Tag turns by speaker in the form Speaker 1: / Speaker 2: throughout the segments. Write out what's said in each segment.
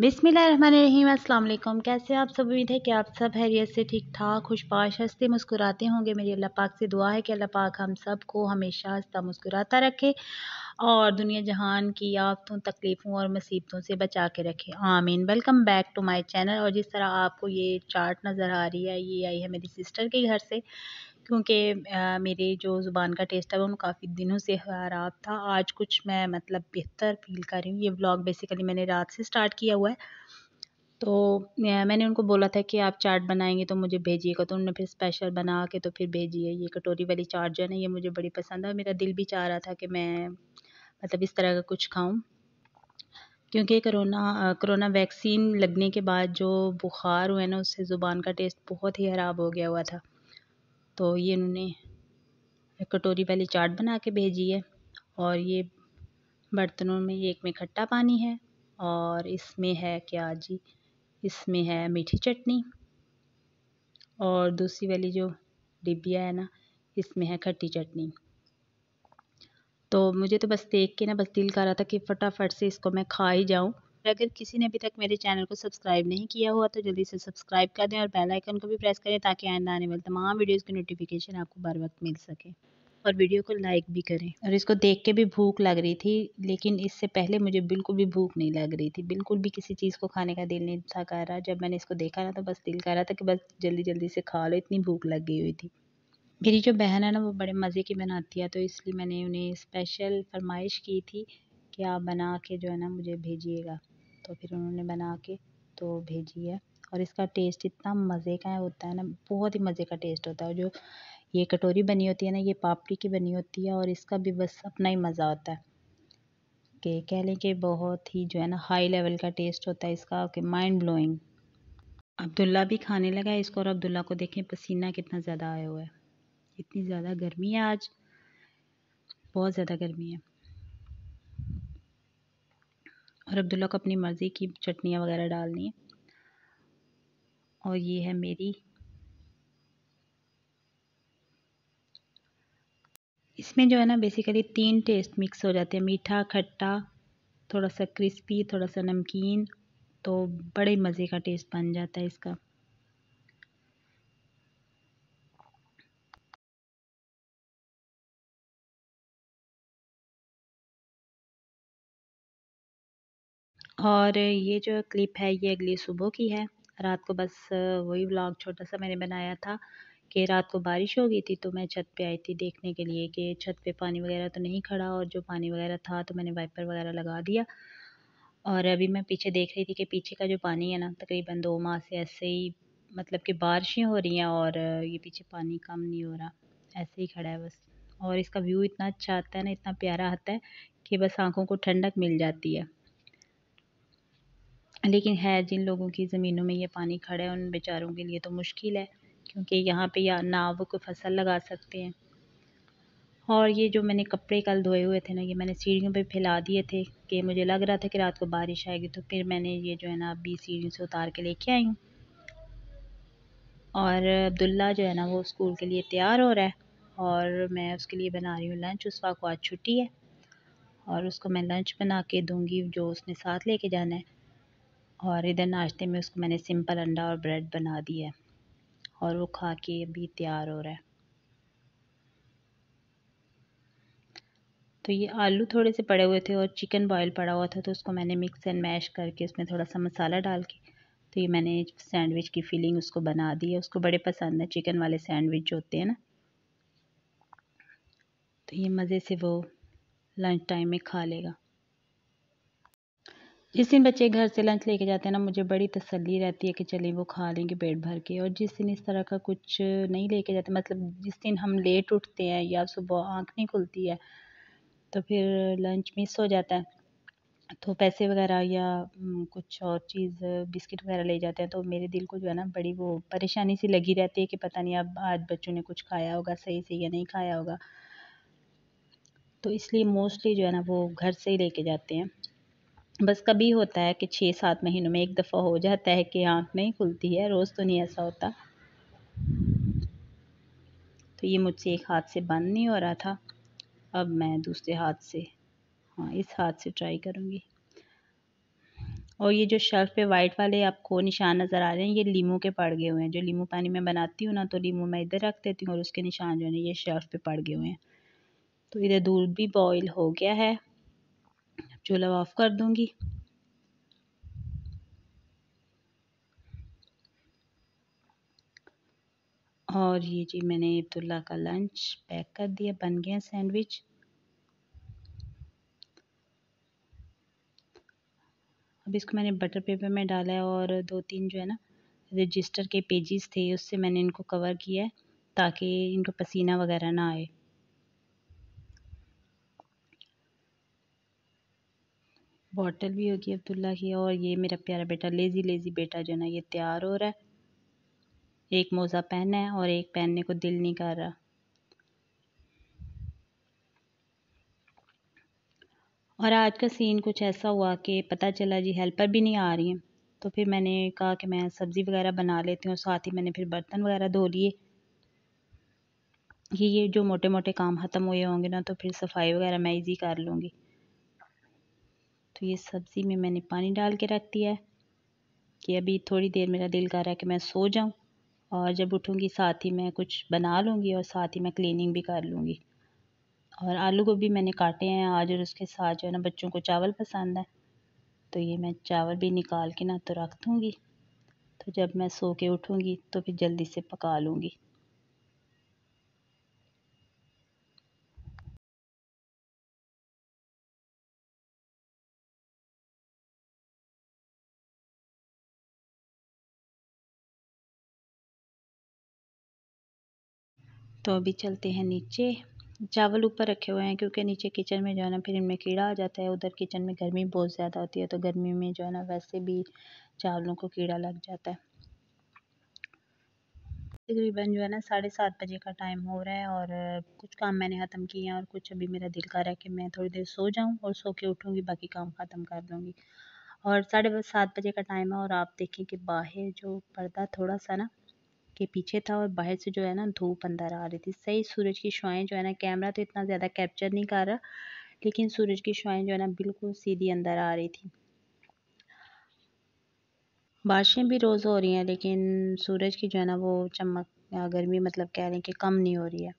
Speaker 1: बिसमीम अल्लाम कैसे आप सब उम्मीद है कि आप सब हैरियत से ठीक ठाक खुशपाश हंसते मुस्कुराते होंगे मेरी अल्लाह पाक से दुआ है कि अल्लाह पाक हम सब को हमेशा हंसता मुस्कुराता रखे और दुनिया जहान की आफतों तकलीफ़ों और मुसीबतों से बचा के रखे आमीन welcome back to my channel और जिस तरह आपको ये चार्ट नज़र आ रही है ये आई है मेरी सिस्टर के घर से क्योंकि मेरे जो ज़ुबान का टेस्ट है वो काफ़ी दिनों से ख़राब था आज कुछ मैं मतलब बेहतर फील कर रही हूँ ये ब्लॉग बेसिकली मैंने रात से स्टार्ट किया हुआ है तो मैंने उनको बोला था कि आप चाट बनाएंगे तो मुझे भेजिएगा तो उन्होंने फिर स्पेशल बना के तो फिर भेजिए ये कटोरी वाली चाट जो है ना ये मुझे बड़ी पसंद है मेरा दिल भी चाह रहा था कि मैं मतलब इस तरह का कुछ खाऊं क्योंकि करोना करोना वैक्सीन लगने के बाद जो बुखार हुआ है ना उससे ज़ुबान का टेस्ट बहुत ही ख़राब हो गया हुआ था तो ये उन्होंने कटोरी वाली चाट बना के भेजी है और ये बर्तनों में एक में खट्टा पानी है और इसमें है क्या जी इसमें है मीठी चटनी और दूसरी वाली जो डिब्बिया है ना इसमें है खट्टी चटनी तो मुझे तो बस देख के ना बस दिल कर रहा था कि फ़टाफट से इसको मैं खा ही जाऊं अगर किसी ने अभी तक मेरे चैनल को सब्सक्राइब नहीं किया हुआ तो जल्दी से सब्सक्राइब कर दें और बेल आइकन को भी प्रेस करें ताकि आइंदा आने वाले तमाम वीडियोज़ की नोटिफिकेशन आपको बर वक्त मिल सके और वीडियो को लाइक भी करें और इसको देख के भी भूख लग रही थी लेकिन इससे पहले मुझे बिल्कुल भी भूख नहीं लग रही थी बिल्कुल भी किसी चीज़ को खाने का दिल नहीं था कर रहा जब मैंने इसको देखा ना तो बस दिल कर रहा था कि बस जल्दी जल्दी से खा लो इतनी भूख लग गई हुई थी मेरी जो बहन है ना वो बड़े मज़े की बनाती है तो इसलिए मैंने उन्हें स्पेशल फरमाइश की थी कि आप बना के जो है ना मुझे भेजिएगा तो फिर उन्होंने बना के तो भेजी है और इसका टेस्ट इतना मज़े का होता है ना बहुत ही मज़े का टेस्ट होता है और जो ये कटोरी बनी होती है ना ये पापड़ी की बनी होती है और इसका भी बस अपना ही मज़ा होता है कि कह लें कि बहुत ही जो है ना हाई लेवल का टेस्ट होता है इसका कि माइंड ब्लोइंग अब्दुल्ला भी खाने लगा है इसको और अब्दुल्ला को देखें पसीना कितना ज़्यादा आया हुआ है इतनी ज़्यादा गर्मी है आज बहुत ज़्यादा गर्मी है और अब्दुल्ला को अपनी मर्ज़ी की चटनियाँ वगैरह डालनी है और ये है मेरी इसमें जो है ना बेसिकली तीन टेस्ट मिक्स हो जाते हैं मीठा खट्टा थोड़ा सा क्रिस्पी थोड़ा सा नमकीन तो बड़े मज़े का टेस्ट बन जाता है इसका और ये जो क्लिप है ये अगली सुबह की है रात को बस वही व्लॉग छोटा सा मैंने बनाया था कि रात को बारिश हो गई थी तो मैं छत पे आई थी देखने के लिए कि छत पे पानी वगैरह तो नहीं खड़ा और जो पानी वगैरह था तो मैंने वाइपर वगैरह लगा दिया और अभी मैं पीछे देख रही थी कि पीछे का जो पानी है ना तकरीबन दो माह से ऐसे ही मतलब कि बारिशें हो रही हैं और ये पीछे पानी कम नहीं हो रहा ऐसे ही खड़ा है बस और इसका व्यू इतना अच्छा आता है ना इतना प्यारा आता है कि बस आँखों को ठंडक मिल जाती है लेकिन है जिन लोगों की ज़मीनों में ये पानी खड़ा है उन बेचारों के लिए तो मुश्किल है क्योंकि यहाँ पे या ना वो कोई फसल लगा सकते हैं और ये जो मैंने कपड़े कल धोए हुए थे ना ये मैंने सीढ़ियों पे फैला दिए थे कि मुझे लग रहा था कि रात को बारिश आएगी तो फिर मैंने ये जो है ना अभी सीढ़ियों से उतार के लेके आई हूँ और अब्दुल्ला जो है ना वो स्कूल के लिए तैयार हो रहा है और मैं उसके लिए बना रही हूँ लंच उस वक्त आज छुट्टी है और उसको मैं लंच बना के दूँगी जो उसने साथ लेके जाना है और इधर नाश्ते में उसको मैंने सिंपल अंडा और ब्रेड बना दिया है और वो खा के अभी तैयार हो रहा है तो ये आलू थोड़े से पड़े हुए थे और चिकन बॉयल पड़ा हुआ था तो उसको मैंने मिक्स एंड मैश करके उसमें थोड़ा सा मसाला डाल के तो ये मैंने सैंडविच की फीलिंग उसको बना दी है उसको बड़े पसंद है चिकन वाले सैंडविच जो होते हैं ना तो ये मज़े से वो लंच टाइम में खा लेगा जिस दिन बच्चे घर से लंच लेके जाते हैं ना मुझे बड़ी तसल्ली रहती है कि चलें वो खा लेंगे पेट भर के और जिस दिन इस तरह का कुछ नहीं लेके जाते मतलब जिस दिन हम लेट उठते हैं या सुबह आँख नहीं खुलती है तो फिर लंच मिस हो जाता है तो पैसे वगैरह या कुछ और चीज़ बिस्किट वगैरह ले जाते हैं तो मेरे दिल को जो है ना बड़ी वो परेशानी सी लगी रहती है कि पता नहीं अब आज बच्चों ने कुछ खाया होगा सही से या नहीं खाया होगा तो इसलिए मोस्टली जो है ना वो घर से ही लेके जाते हैं बस कभी होता है कि छः सात महीनों में एक दफ़ा हो जाता है कि आँख नहीं खुलती है रोज़ तो नहीं ऐसा होता तो ये मुझसे एक हाथ से बंद नहीं हो रहा था अब मैं दूसरे हाथ से हाँ इस हाथ से ट्राई करूँगी और ये जो शेल्फ़ पे वाइट वाले आपको निशान नज़र आ रहे हैं ये लीमू के पड़ गए हुए हैं जो लीमू पानी में बनाती हूँ ना तो लीमू मैं इधर रख देती हूँ और उसके निशान जो है ये शेल्फ़ पे पड़ गए हुए हैं तो इधर दूध भी बॉईल हो गया है चूल्हा ऑफ कर दूंगी और ये जी मैंने अब्दुल्ला का लंच पैक कर दिया बन गया सैंडविच अब इसको मैंने बटर पेपर में डाला है और दो तीन जो है ना रजिस्टर के पेजेस थे उससे मैंने इनको कवर किया है ताकि इनको पसीना वगैरह ना आए बॉटल भी होगी अब्दुल्ला की और ये मेरा प्यारा बेटा लेज़ी लेज़ी बेटा जो ना ये तैयार हो रहा है एक मोज़ा पहना है और एक पहनने को दिल नहीं कर रहा और आज का सीन कुछ ऐसा हुआ कि पता चला जी हेल्पर भी नहीं आ रही हैं तो फिर मैंने कहा कि मैं सब्ज़ी वगैरह बना लेती हूँ साथ ही मैंने फिर बर्तन वगैरह धो लिए ये ये जो मोटे मोटे काम ख़त्म हुए होंगे ना तो फिर सफाई वगैरह मैं इजी कर लूँगी तो ये सब्ज़ी में मैंने पानी डाल के रख दिया है कि अभी थोड़ी देर मेरा दिल कर रहा है कि मैं सो जाऊं और जब उठूंगी साथ ही मैं कुछ बना लूँगी और साथ ही मैं क्लीनिंग भी कर लूँगी और आलू गोभी मैंने काटे हैं आज और उसके साथ जो है ना बच्चों को चावल पसंद है तो ये मैं चावल भी निकाल के ना तो रख दूँगी तो जब मैं सो के उठूँगी तो फिर जल्दी से पका लूँगी तो अभी चलते हैं नीचे चावल ऊपर रखे हुए हैं क्योंकि नीचे किचन में जो है ना फिर इनमें कीड़ा आ जाता है उधर किचन में गर्मी बहुत ज़्यादा होती है तो गर्मी में जो है ना वैसे भी चावलों को कीड़ा लग जाता है तकरीबन जो है ना साढ़े सात बजे का टाइम हो रहा है और कुछ काम मैंने ख़त्म किए हैं और कुछ अभी मेरा दिल कर रहा है कि मैं थोड़ी देर सो जाऊँ और सो के उठूँगी बाकी काम ख़त्म कर लूँगी और साढ़े सात बजे का टाइम है और आप देखें कि बाहर जो पर्दा थोड़ा सा ना के पीछे था और बाहर से जो है ना धूप अंदर आ रही थी सही सूरज की शुआएँ जो है ना कैमरा तो इतना ज़्यादा कैप्चर नहीं कर रहा लेकिन सूरज की शुआएँ जो है ना बिल्कुल सीधी अंदर आ रही थी बारिशें भी रोज़ हो रही हैं लेकिन सूरज की जो है ना वो चमक गर्मी मतलब कह रहे हैं कि कम नहीं हो रही है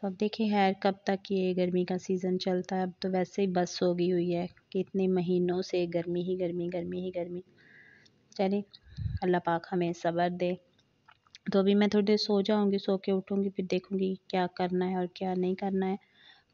Speaker 1: तो अब देखिए हैर कब तक ये गर्मी का सीज़न चलता है अब तो वैसे ही बस हो गई हुई है कि इतने महीनों से गर्मी ही गर्मी गर्मी ही गर्मी चलिए अल्लाह पाक हमें सबर दे तो अभी मैं थोड़ी देर सो जाऊँगी सो के उठूँगी फिर देखूँगी क्या करना है और क्या नहीं करना है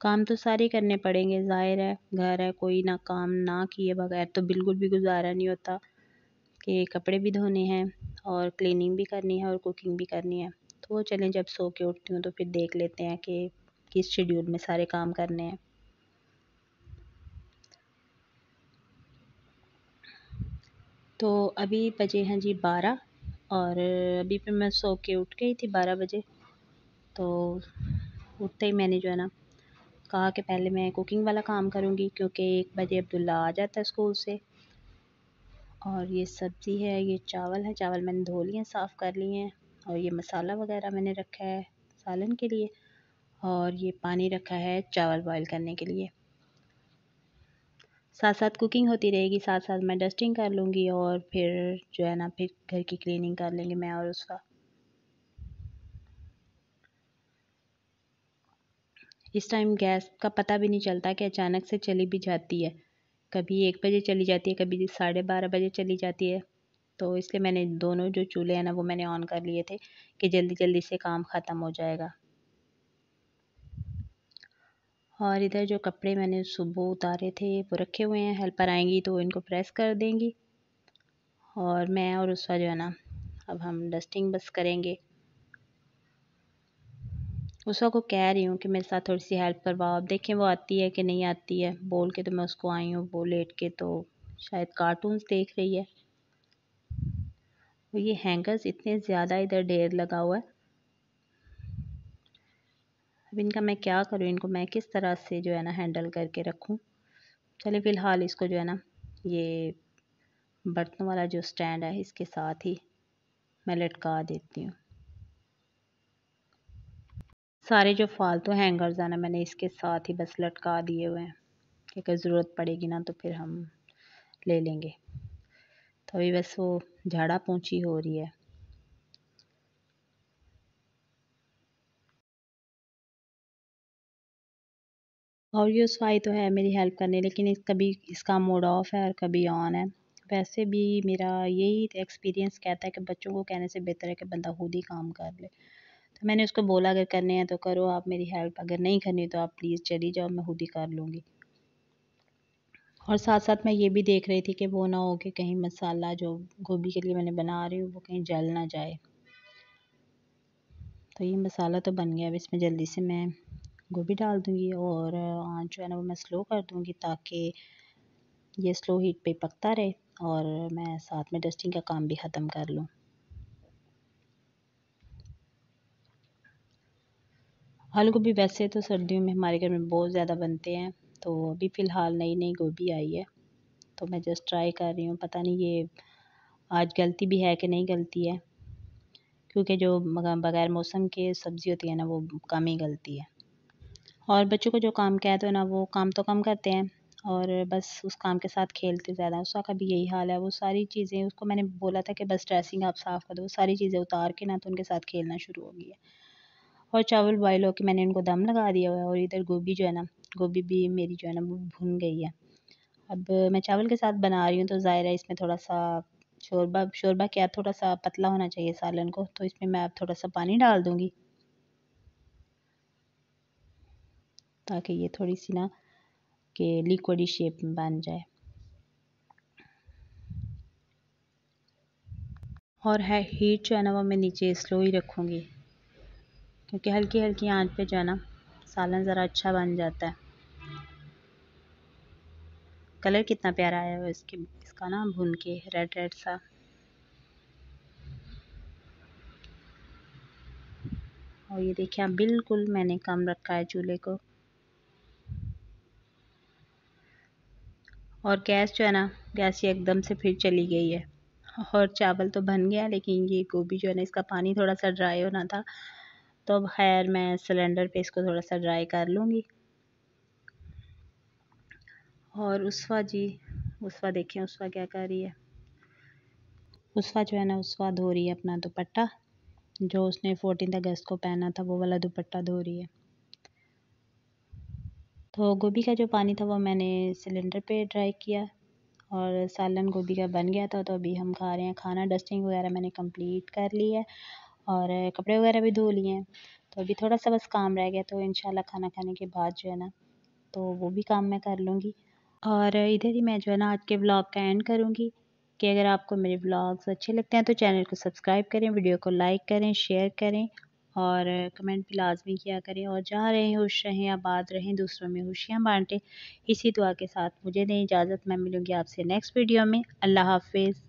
Speaker 1: काम तो सारे करने पड़ेंगे ज़ाहिर है घर है कोई ना काम ना किए बगैर तो बिल्कुल भी गुजारा नहीं होता कि कपड़े भी धोने हैं और क्लीनिंग भी करनी है और कुकिंग भी करनी है तो वो चलें जब सो के उठती हूँ तो फिर देख लेते हैं कि किस शेड्यूल में सारे काम करने हैं तो अभी बजे हैं जी बारह और अभी फिर मैं सो के उठ गई थी बारह बजे तो उठते ही मैंने जो है ना कहा कि पहले मैं कुकिंग वाला काम करूँगी क्योंकि एक बजे अब्दुल्ला आ जाता है स्कूल से और ये सब्ज़ी है ये चावल है चावल मैंने धो लिए हैं साफ़ कर लिए हैं और ये मसाला वगैरह मैंने रखा है सालन के लिए और ये पानी रखा है चावल बॉयल करने के लिए साथ साथ कुकिंग होती रहेगी साथ साथ मैं डस्टिंग कर लूँगी और फिर जो है ना फिर घर की क्लीनिंग कर लेंगे मैं और उसका इस टाइम गैस का पता भी नहीं चलता कि अचानक से चली भी जाती है कभी एक बजे चली जाती है कभी साढ़े बारह बजे चली जाती है तो इसलिए मैंने दोनों जो चूल्हे हैं ना वो मैंने ऑन कर लिए थे कि जल्दी जल्दी से काम ख़त्म हो जाएगा और इधर जो कपड़े मैंने सुबह उतारे थे वो रखे हुए हैं हेल्पर आएंगी तो इनको प्रेस कर देंगी और मैं और उसका जो है ना अब हम डस्टिंग बस करेंगे उसवा को कह रही हूँ कि मेरे साथ थोड़ी सी हेल्प करवाओ अब देखें वो आती है कि नहीं आती है बोल के तो मैं उसको आई हूँ वो लेट के तो शायद कार्टून्स देख रही है ये हैंगर्स इतने ज़्यादा इधर ढेर लगा हुआ है अब इनका मैं क्या करूँ इनको मैं किस तरह से जो है ना हैंडल करके रखूँ चलिए फ़िलहाल इसको जो है ना ये बर्तनों वाला जो स्टैंड है इसके साथ ही मैं लटका देती हूँ सारे जो फालतू तो हैंगर्स हैं ना मैंने इसके साथ ही बस लटका दिए हुए हैं क्योंकि ज़रूरत पड़ेगी ना तो फिर हम ले लेंगे तो अभी बस वो झाड़ा पूँछी हो रही है और ये सफाई तो है मेरी हेल्प करने लेकिन इस कभी इसका मोड ऑफ़ है और कभी ऑन है वैसे भी मेरा यही एक्सपीरियंस कहता है कि बच्चों को कहने से बेहतर है कि बंदा खुद ही काम कर ले तो मैंने उसको बोला अगर करने हैं तो करो आप मेरी हेल्प अगर नहीं करनी तो आप प्लीज़ चली जाओ मैं खुद ही कर लूँगी और साथ साथ मैं ये भी देख रही थी कि वो ना हो कि कहीं मसाला जो गोभी के लिए मैंने बना रही हूँ वो कहीं जल ना जाए तो ये मसाला तो बन गया अब इसमें जल्दी से मैं गोभी डाल दूँगी और आँच जो है ना वो मैं स्लो कर दूँगी ताकि ये स्लो हीट पे पकता रहे और मैं साथ में डस्टिंग का काम भी ख़त्म कर लूँ आलू गोभी वैसे तो सर्दियों में हमारे घर में बहुत ज़्यादा बनते हैं तो अभी फ़िलहाल नई नई गोभी आई है तो मैं जस्ट ट्राई कर रही हूँ पता नहीं ये आज गलती भी है कि नहीं गलती है क्योंकि जो बगैर मौसम के सब्ज़ी होती है ना वो कम ही गलती है और बच्चों को जो काम कहते तो ना वो काम तो कम करते हैं और बस उस काम के साथ खेलते ज़्यादा उसका उषा भी यही हाल है वो सारी चीज़ें उसको मैंने बोला था कि बस ड्रेसिंग आप साफ़ कर दो वो सारी चीज़ें उतार के ना तो उनके साथ खेलना शुरू हो गई है और चावल बॉयल होकर मैंने उनको दम लगा दिया हुआ है और इधर गोभी जो है ना गोभी भी मेरी जो है ना वो भुन गई है अब मैं चावल के साथ बना रही हूँ तो ज़ाहिर है इसमें थोड़ा सा शोरबा शोरबा क्या थोड़ा सा पतला होना चाहिए सालन को तो इसमें मैं अब थोड़ा सा पानी डाल दूँगी ताकि ये थोड़ी सी ना के लिक्विडी शेप में बन जाए और है हीट जो है ना वो मैं नीचे स्लो ही रखूँगी क्योंकि हल्की हल्की आंच पे जो है ना सालन ज़रा अच्छा बन जाता है कलर कितना प्यारा आया हुआ इसके इसका ना भून के रेड रेड सा और ये देखिए आप बिल्कुल मैंने कम रखा है चूल्हे को और गैस जो है ना गैस ये एकदम से फिर चली गई है और चावल तो बन गया लेकिन ये गोभी जो है ना इसका पानी थोड़ा सा ड्राई होना था तो अब खैर मैं सिलेंडर पे इसको थोड़ा सा ड्राई कर लूँगी और उसवा जी उसवा देखें उसवा क्या कर रही है उसवा जो है ना उसवा धो रही है अपना दुपट्टा जो उसने फोर्टीन अगस्त को पहना था वो वाला दुपट्टा धो रही है तो गोभी का जो पानी था वो मैंने सिलेंडर पे ड्राई किया और सालन गोभी का बन गया था तो अभी हम खा रहे हैं खाना डस्टिंग वगैरह मैंने कंप्लीट कर ली है और कपड़े वगैरह भी धो लिए हैं तो अभी थोड़ा सा बस काम रह गया तो इन खाना खाने के बाद जो है ना तो वो भी काम मैं कर लूँगी और इधर ही मैं जो है ना आज के ब्लॉग का एंड करूँगी कि अगर आपको मेरे ब्लॉग्स अच्छे लगते हैं तो चैनल को सब्सक्राइब करें वीडियो को लाइक करें शेयर करें और कमेंट भी लाजमी किया करें और जहाँ रहें खुश रहें आबाद रहें दूसरों में खुशियाँ बाँटें इसी दुआ के साथ मुझे दें इजाज़त मैं मिलूँगी आपसे नेक्स्ट वीडियो में अल्लाह हाफिज़